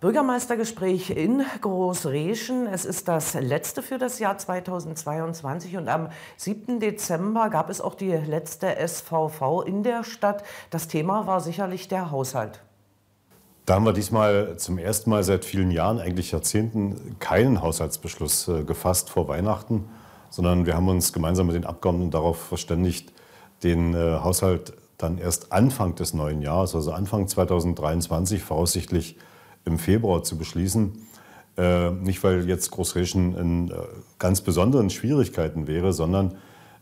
Bürgermeistergespräch in Großreschen. Es ist das letzte für das Jahr 2022 und am 7. Dezember gab es auch die letzte SVV in der Stadt. Das Thema war sicherlich der Haushalt. Da haben wir diesmal zum ersten Mal seit vielen Jahren, eigentlich Jahrzehnten, keinen Haushaltsbeschluss äh, gefasst vor Weihnachten, sondern wir haben uns gemeinsam mit den Abgeordneten darauf verständigt, den äh, Haushalt dann erst Anfang des neuen Jahres, also Anfang 2023 voraussichtlich im Februar zu beschließen. Äh, nicht, weil jetzt Großreschen in äh, ganz besonderen Schwierigkeiten wäre, sondern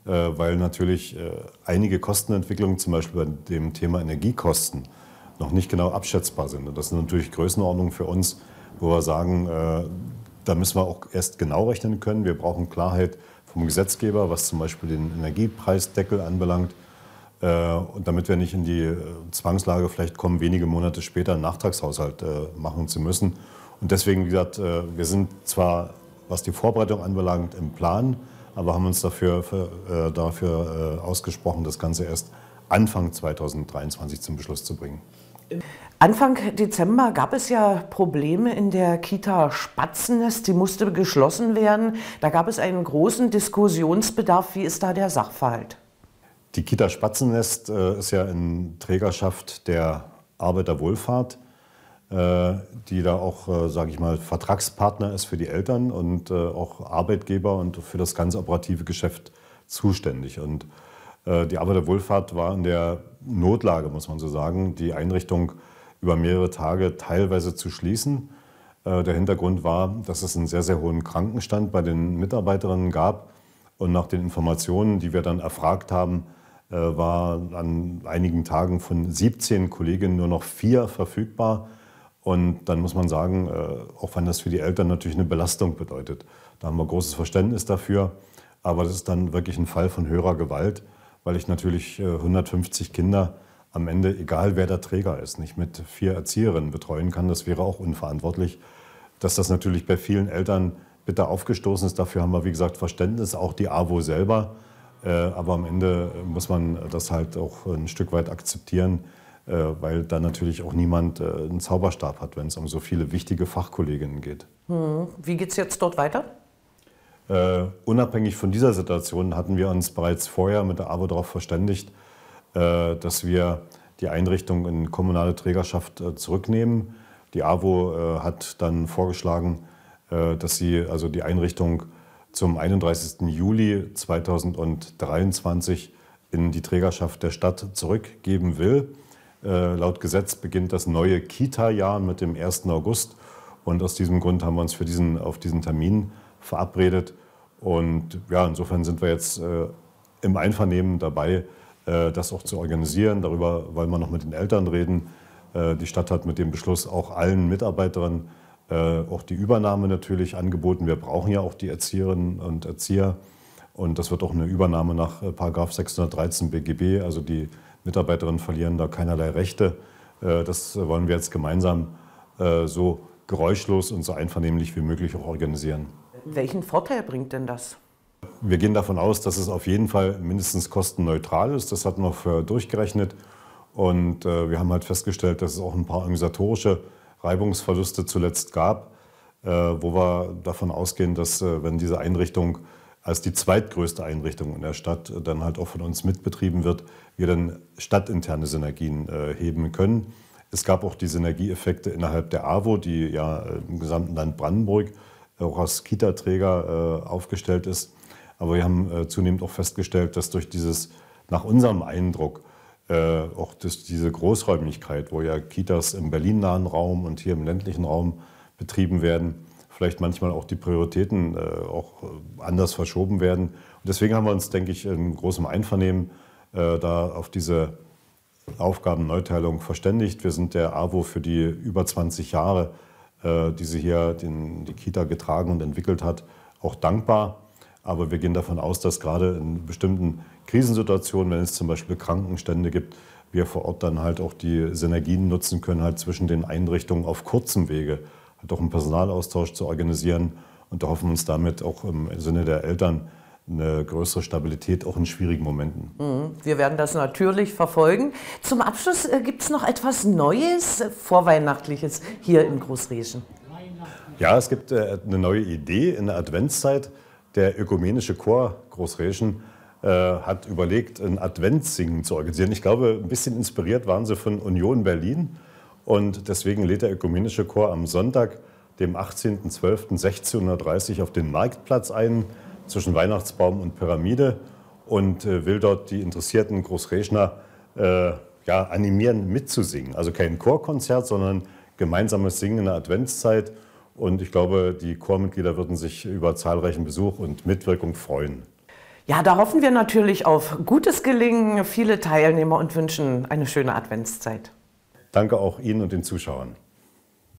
äh, weil natürlich äh, einige Kostenentwicklungen, zum Beispiel bei dem Thema Energiekosten, noch nicht genau abschätzbar sind. Und das sind natürlich Größenordnungen für uns, wo wir sagen, äh, da müssen wir auch erst genau rechnen können. Wir brauchen Klarheit vom Gesetzgeber, was zum Beispiel den Energiepreisdeckel anbelangt. Äh, und damit wir nicht in die äh, Zwangslage vielleicht kommen, wenige Monate später einen Nachtragshaushalt äh, machen zu müssen. Und deswegen, wie gesagt, wir sind zwar, was die Vorbereitung anbelangt, im Plan, aber haben uns dafür, für, dafür ausgesprochen, das Ganze erst Anfang 2023 zum Beschluss zu bringen. Anfang Dezember gab es ja Probleme in der Kita Spatzennest. Die musste geschlossen werden. Da gab es einen großen Diskussionsbedarf. Wie ist da der Sachverhalt? Die Kita Spatzennest äh, ist ja in Trägerschaft der Arbeiterwohlfahrt, äh, die da auch, äh, sage ich mal, Vertragspartner ist für die Eltern und äh, auch Arbeitgeber und für das ganze operative Geschäft zuständig. Und äh, die Arbeiterwohlfahrt war in der Notlage, muss man so sagen, die Einrichtung über mehrere Tage teilweise zu schließen. Äh, der Hintergrund war, dass es einen sehr, sehr hohen Krankenstand bei den Mitarbeiterinnen gab. Und nach den Informationen, die wir dann erfragt haben, äh, war an einigen Tagen von 17 Kolleginnen nur noch vier verfügbar. Und dann muss man sagen, äh, auch wenn das für die Eltern natürlich eine Belastung bedeutet, da haben wir großes Verständnis dafür. Aber das ist dann wirklich ein Fall von höherer Gewalt, weil ich natürlich 150 äh, Kinder am Ende, egal wer der Träger ist, nicht mit vier Erzieherinnen betreuen kann. Das wäre auch unverantwortlich. Dass das natürlich bei vielen Eltern bitter aufgestoßen ist, dafür haben wir, wie gesagt, Verständnis. Auch die AWO selber äh, aber am Ende äh, muss man das halt auch ein Stück weit akzeptieren, äh, weil da natürlich auch niemand einen Zauberstab hat, wenn es um so viele wichtige Fachkolleginnen geht. Hm. Wie geht es jetzt dort weiter? Uh, unabhängig von dieser Situation hatten wir uns bereits vorher mit der AWO darauf verständigt, uh, dass wir die Einrichtung in kommunale Trägerschaft uh, zurücknehmen. Die AWO hat dann vorgeschlagen, dass sie also die Einrichtung zum 31. Juli 2023 in die Trägerschaft der Stadt zurückgeben will. Äh, laut Gesetz beginnt das neue Kita-Jahr mit dem 1. August. Und aus diesem Grund haben wir uns für diesen, auf diesen Termin verabredet. Und ja, insofern sind wir jetzt äh, im Einvernehmen dabei, äh, das auch zu organisieren. Darüber wollen wir noch mit den Eltern reden. Äh, die Stadt hat mit dem Beschluss auch allen Mitarbeiterinnen äh, auch die Übernahme natürlich angeboten. Wir brauchen ja auch die Erzieherinnen und Erzieher. Und das wird auch eine Übernahme nach Paragraf 613 BGB. Also die Mitarbeiterinnen verlieren da keinerlei Rechte. Äh, das wollen wir jetzt gemeinsam äh, so geräuschlos und so einvernehmlich wie möglich auch organisieren. Welchen Vorteil bringt denn das? Wir gehen davon aus, dass es auf jeden Fall mindestens kostenneutral ist. Das hat wir für durchgerechnet. Und wir haben halt festgestellt, dass es auch ein paar organisatorische Reibungsverluste zuletzt gab, äh, wo wir davon ausgehen, dass äh, wenn diese Einrichtung als die zweitgrößte Einrichtung in der Stadt äh, dann halt auch von uns mitbetrieben wird, wir dann stadtinterne Synergien heben können. Es gab auch die Synergieeffekte innerhalb der AWO, die ja im gesamten Land Brandenburg auch als Kita-Träger aufgestellt ist. Aber wir haben zunehmend auch festgestellt, dass durch dieses nach unserem Eindruck äh, auch das, diese Großräumigkeit, wo ja Kitas im berlinnahen Raum und hier im ländlichen Raum betrieben werden, vielleicht manchmal auch die Prioritäten äh, auch äh, anders verschoben werden. Und deswegen haben wir uns, denke ich, in großem Einvernehmen äh, da auf diese Aufgabenneuteilung verständigt. Wir sind der AWO für die über 20 Jahre, äh, die sie hier den, die Kita getragen und entwickelt hat, auch dankbar. Aber wir gehen davon aus, dass gerade in bestimmten Krisensituationen, wenn es zum Beispiel Krankenstände gibt, wir vor Ort dann halt auch die Synergien nutzen können, halt zwischen den Einrichtungen auf kurzem Wege halt auch einen Personalaustausch zu organisieren und hoffen uns damit auch im Sinne der Eltern eine größere Stabilität auch in schwierigen Momenten. Mhm. Wir werden das natürlich verfolgen. Zum Abschluss äh, gibt es noch etwas Neues, äh, Vorweihnachtliches hier in Großrieschen. Ja, es gibt äh, eine neue Idee in der Adventszeit. Der ökumenische Chor Großreschen äh, hat überlegt, ein Adventssingen zu organisieren. Ich glaube, ein bisschen inspiriert waren sie von Union Berlin. Und deswegen lädt der ökumenische Chor am Sonntag, dem 18.12.16.30 auf den Marktplatz ein, zwischen Weihnachtsbaum und Pyramide, und äh, will dort die interessierten Großrechner äh, ja, animieren, mitzusingen. Also kein Chorkonzert, sondern gemeinsames Singen in der Adventszeit. Und ich glaube, die Chormitglieder würden sich über zahlreichen Besuch und Mitwirkung freuen. Ja, da hoffen wir natürlich auf gutes Gelingen, viele Teilnehmer und wünschen eine schöne Adventszeit. Danke auch Ihnen und den Zuschauern.